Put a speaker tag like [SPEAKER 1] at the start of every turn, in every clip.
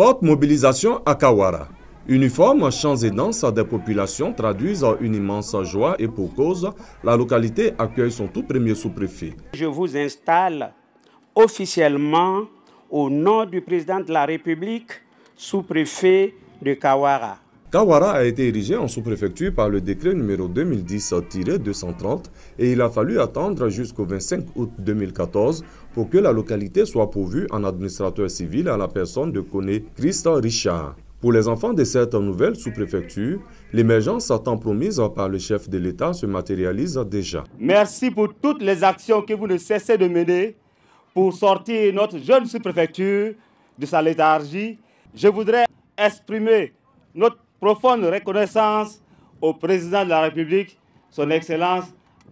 [SPEAKER 1] Forte mobilisation à Kawara. Uniformes, chants et danses des populations traduisent une immense joie et pour cause, la localité accueille son tout premier sous-préfet.
[SPEAKER 2] Je vous installe officiellement au nom du président de la République, sous-préfet de Kawara.
[SPEAKER 1] Kawara a été érigé en sous-préfecture par le décret numéro 2010-230 et il a fallu attendre jusqu'au 25 août 2014 pour que la localité soit pourvue en administrateur civil à la personne de Kone Christa Richard. Pour les enfants de cette nouvelle sous-préfecture, l'émergence tant promise par le chef de l'État se matérialise déjà.
[SPEAKER 3] Merci pour toutes les actions que vous ne cessez de mener pour sortir notre jeune sous-préfecture de sa léthargie. Je voudrais exprimer notre profonde reconnaissance au président de la République, son Excellence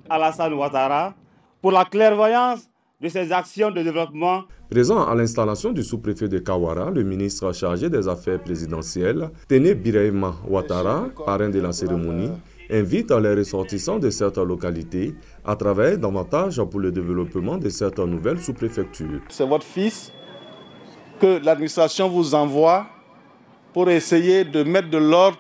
[SPEAKER 3] Alassane Ouattara, pour la clairvoyance de ses actions de développement.
[SPEAKER 1] Présent à l'installation du sous-préfet de Kawara, le ministre chargé des Affaires présidentielles, Tene Bireima Ouattara, parrain de la cérémonie, invite les ressortissants de certaines localités à travailler davantage pour le
[SPEAKER 4] développement de certaines nouvelles sous-préfectures. C'est votre fils que l'administration vous envoie pour essayer de mettre de l'ordre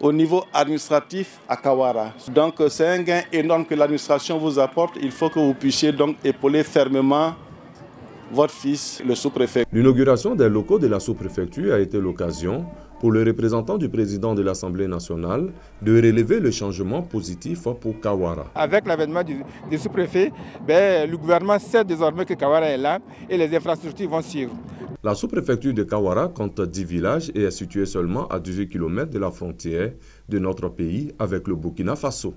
[SPEAKER 4] au niveau administratif à Kawara. Donc euh, c'est un gain énorme que l'administration vous apporte. Il faut que vous puissiez donc épauler fermement votre fils, le sous-préfet.
[SPEAKER 1] L'inauguration des locaux de la sous-préfecture a été l'occasion pour le représentant du président de l'Assemblée nationale de relever le changement positif pour Kawara.
[SPEAKER 3] Avec l'avènement du, sous-préfet, ben, le gouvernement sait désormais que Kawara est là et les infrastructures vont suivre.
[SPEAKER 1] La sous-préfecture de Kawara compte 10 villages et est située seulement à 18 km de la frontière de notre pays avec le Burkina Faso.